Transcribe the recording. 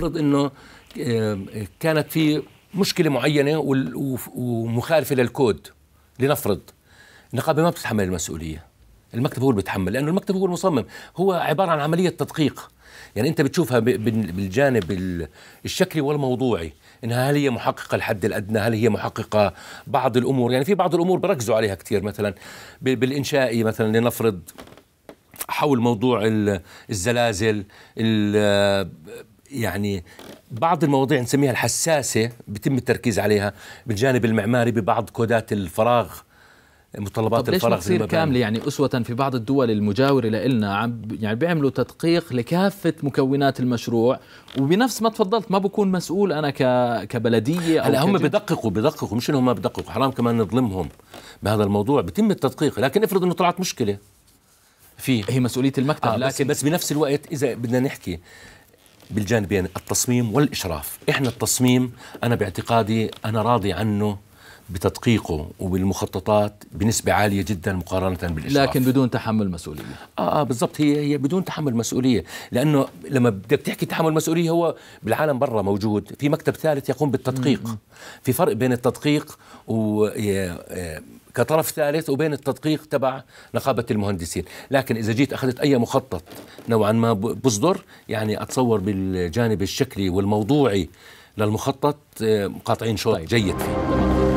افرض انه آه، كانت في مشكله معينه ومخالفه للكود لنفرض النقابه ما بتتحمل المسؤوليه المكتب هو اللي بيتحمل لانه المكتب هو المصمم هو عباره عن عمليه تدقيق يعني انت بتشوفها بالجانب الشكلي والموضوعي انها هل هي محققه الحد الادنى هل هي محققه بعض الامور يعني في بعض الامور بركزوا عليها كثير مثلا بالانشائي مثلا لنفرض حول موضوع الزلازل يعني بعض المواضيع نسميها الحساسة بيتم التركيز عليها بالجانب المعماري ببعض كودات الفراغ متطلبات طب الفراغ ليش كاملة يعني أسوة في بعض الدول المجاورة لنا يعني بيعملوا تدقيق لكافة مكونات المشروع وبنفس ما تفضلت ما بكون مسؤول أنا ك... كبلدية أو هلا هم بدققوا بدققوا مش إنهم ما بدققوا حرام كمان نظلمهم بهذا الموضوع بتم التدقيق لكن افرض إنه طلعت مشكلة في هي مسؤوليه المكتب آه لكن بس, بس بنفس الوقت اذا بدنا نحكي بالجانبين التصميم والإشراف إحنا التصميم أنا باعتقادي أنا راضي عنه بتدقيقه وبالمخططات بنسبة عالية جدا مقارنة بالإشراف لكن بدون تحمل مسؤولية آه, آه بالضبط هي هي بدون تحمل مسؤولية لأنه لما بدك تحكي تحمل مسؤولية هو بالعالم برا موجود في مكتب ثالث يقوم بالتدقيق م في فرق بين التدقيق و آه، آه، كطرف ثالث وبين التدقيق تبع نقابة المهندسين لكن إذا جيت أخذت أي مخطط نوعا ما بصدر يعني أتصور بالجانب الشكلي والموضوعي للمخطط آه، قاطعين شوط طيب. جيد فيه